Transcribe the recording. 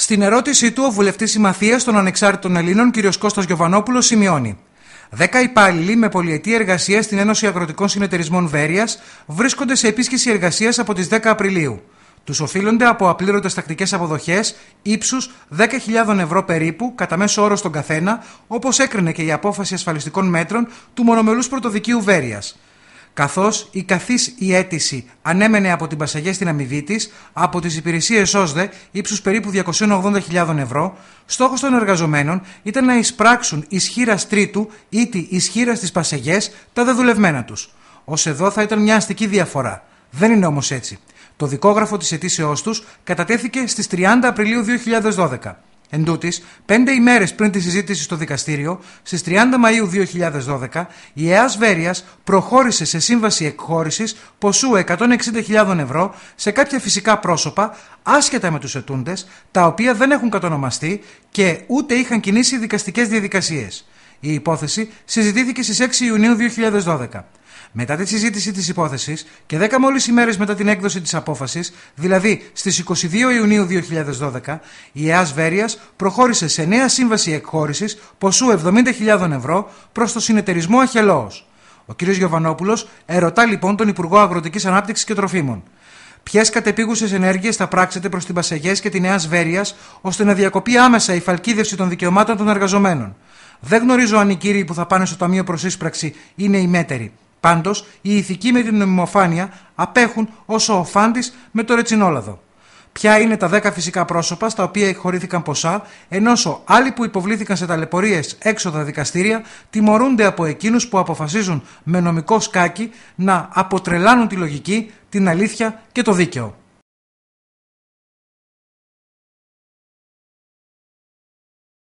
Στην ερώτησή του, ο βουλευτής Συμμαθία των Ανεξάρτητων Ελλήνων, κ. Κώστας Γιοβανόπουλο, σημειώνει. Δέκα υπάλληλοι με πολιετή εργασία στην Ένωση Αγροτικών Συνεταιρισμών Βέρειας βρίσκονται σε επίσκεψη εργασίας από τις 10 Απριλίου. Τους οφείλονται από απλήρωτες τακτικές αποδοχές ύψους 10.000 ευρώ περίπου, κατά μέσο όρο στον καθένα, όπως έκρινε και η απόφαση ασφαλιστικών μέτρων του μονομελούς πρωτοδικείου Βέρειας καθώς η καθής η αίτηση ανέμενε από την Πασαγιά στην αμοιβή της από τις υπηρεσίες ΩΣΔΕ ύψους περίπου 280.000 ευρώ, στόχος των εργαζομένων ήταν να εισπράξουν ισχύρα τρίτου ή τη ισχύρα τη Πασαγία τα δεδουλευμένα τους. Ως εδώ θα ήταν μια αστική διαφορά. Δεν είναι όμως έτσι. Το δικόγραφο της αιτήσεώς τους κατατέθηκε στις 30 Απριλίου 2012. Εν τούτης, πέντε ημέρες πριν τη συζήτηση στο δικαστήριο, στις 30 Μαου 2012, η ΕΑΣ προχώρησε σε σύμβαση εκχώρησης ποσού 160.000 ευρώ σε κάποια φυσικά πρόσωπα, άσχετα με τους ετούντες, τα οποία δεν έχουν κατονομαστεί και ούτε είχαν κινήσει δικαστικές διαδικασίες. Η υπόθεση συζητήθηκε στις 6 Ιουνίου 2012. Μετά τη συζήτηση της υπόθεσης και δέκα μόλις ημέρες μετά την έκδοση της απόφασης, δηλαδή στις 22 Ιουνίου 2012, η ΕΑΣ Βέρεια προχώρησε σε νέα σύμβαση εκχώρησης ποσού 70.000 ευρώ προς το συνεταιρισμό Αχελόο. Ο κ. Γιωβανόπουλος ερωτά λοιπόν τον Υπουργό Αγροτικής Ανάπτυξης και Τροφίμων. Ποιες κατεπίγουσες ενέργειες θα πράξετε προς την Πασεγές και την Νέα Σβέρεια ώστε να διακοπεί άμεσα η φαλκίδευση των δικαιωμάτων των εργαζομένων. Δεν γνωρίζω αν οι κύριοι που θα πάνε στο Ταμείο Προσύσπραξη είναι οι μέτεροι. Πάντως, οι ηθική με την νομιμοφάνεια απέχουν όσο ο Φάντης με το ρετσινόλαδο. Ποια είναι τα 10 φυσικά πρόσωπα στα οποία εκχωρήθηκαν ποσά, ενώ άλλοι που υποβλήθηκαν σε ταλαιπωρίες έξοδα δικαστήρια τιμωρούνται από εκείνους που αποφασίζουν με νομικό σκάκι να αποτρελάνουν τη λογική, την αλήθεια και το δίκαιο.